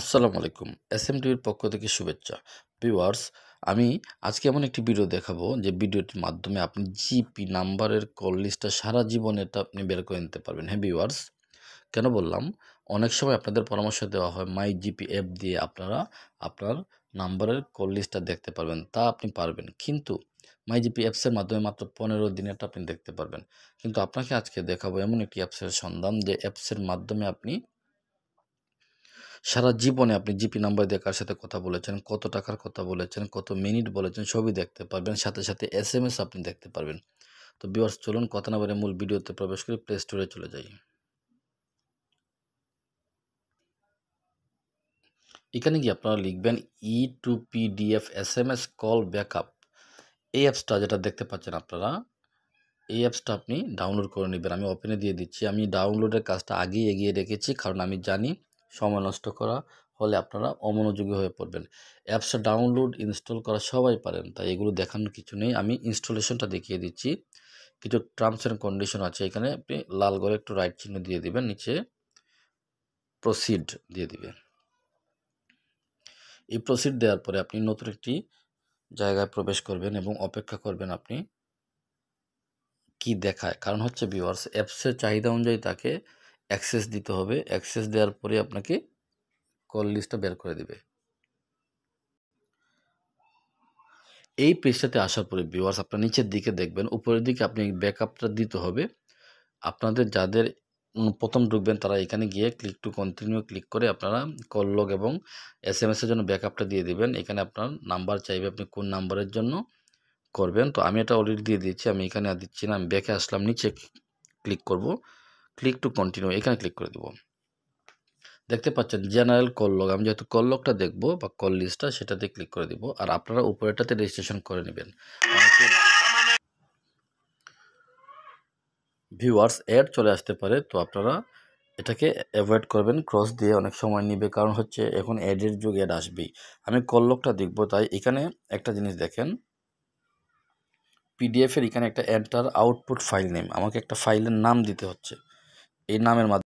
আসসালামু আলাইকুম S M টিভির পক্ষ থেকে শুভেচ্ছা ভিওয়ার্স আমি আজকে এমন একটি ভিডিও দেখাবো যে ভিডিওটির মাধ্যমে আপনি জিপি নাম্বারের কল লিস্টটা সারা জীবন এটা আপনি বের করে নিতে পারবেন হ্যাঁ ভিওয়ার্স কেন বললাম অনেক সময় আপনাদের পরামর্শ দেওয়া হয় মাই জিপি অ্যাপ দিয়ে আপনারা আপনার নাম্বারের কল লিস্টটা দেখতে পারবেন তা আপনি পারবেন কিন্তু মাই জিপি অ্যাপসের মাধ্যমে মাত্র পনেরো দিনেরটা আপনি দেখতে পারবেন কিন্তু আপনাকে আজকে দেখাবো এমন একটি অ্যাপসের সন্ধান যে অ্যাপসের মাধ্যমে আপনি সারা জীবনে আপনি জিপি নাম্বার দিয়ে কার সাথে কথা বলেছেন কত টাকার কথা বলেছেন কত মিনিট বলেছেন সবই দেখতে পারবেন সাথে সাথে এস এম এস আপনি দেখতে পারবেন তো বিওয়ার্স চলুন কথা না বলে মূল ভিডিওতে প্রবেশ করে প্লে স্টোরে চলে যাই এখানে গিয়ে আপনারা লিখবেন E to PDF S M S call backup এই অ্যাপসটা যেটা দেখতে পাচ্ছেন আপনারা এই অ্যাপসটা আপনি ডাউনলোড করে নেবেন আমি ওপেনে দিয়ে দিচ্ছি আমি ডাউনলোডের কাজটা আগেই এগিয়ে রেখেছি কারণ আমি জানি সময় নষ্ট করা হলে আপনারা অমনোযোগী হয়ে পড়বেন অ্যাপসটা ডাউনলোড ইনস্টল করা সবাই পারেন তাই এগুলো দেখানোর কিছু নেই আমি ইনস্টলেশনটা দেখিয়ে দিচ্ছি কিছু টার্মস অ্যান্ড কন্ডিশন আছে এখানে আপনি লাল করে একটু রাইট চিহ্ন দিয়ে দিবেন নিচে প্রসিড দিয়ে দিবেন এই প্রসিড দেওয়ার পরে আপনি নতুন একটি জায়গায় প্রবেশ করবেন এবং অপেক্ষা করবেন আপনি কি দেখায় কারণ হচ্ছে ভিউয়ার্স অ্যাপসের চাহিদা অনুযায়ী তাকে অ্যাক্সেস দিতে হবে অ্যাক্সেস দেওয়ার পরে আপনাকে কল লিস্টটা বের করে দেবে এই পেজটাতে আসার পরে ভিউয়ার্স আপনার নিচের দিকে দেখবেন উপরের দিকে আপনি ব্যাকআপটা দিতে হবে আপনাদের যাদের প্রথম ঢুকবেন তারা এখানে গিয়ে ক্লিক টু কন্টিনিউ ক্লিক করে আপনারা কল লগ এবং এস এম এসের জন্য ব্যাকআপটা দিয়ে দেবেন এখানে আপনার নাম্বার চাইবে আপনি কোন নাম্বারের জন্য করবেন তো আমি এটা অলরেডি দিয়ে দিয়েছি আমি এখানে আর দিচ্ছি না আমি ব্যাকে আসলাম নিচে ক্লিক করব ক্লিক টু কন্টিনিউ এখানে ক্লিক করে দেব দেখতে পাচ্ছেন জেনারেল কল লগ আমি যেহেতু কল লগটা দেখবো বা কল লিস্টটা সেটাতে ক্লিক করে দিব আর আপনারা উপরেটাতে রেজিস্ট্রেশন করে নেবেন ভিউয়ার্স অ্যাড চলে আসতে পারে তো আপনারা এটাকে অ্যাভয়েড করবেন ক্রস দিয়ে অনেক সময় নিবে কারণ হচ্ছে এখন অ্যাডের যুগ অ্যাড আসবেই আমি কল লগটা দেখব তাই এখানে একটা জিনিস দেখেন পিডিএফের এখানে একটা এন্টার আউটপুট ফাইল নেম আমাকে একটা ফাইলের নাম দিতে হচ্ছে এই নামের মাধ্যমে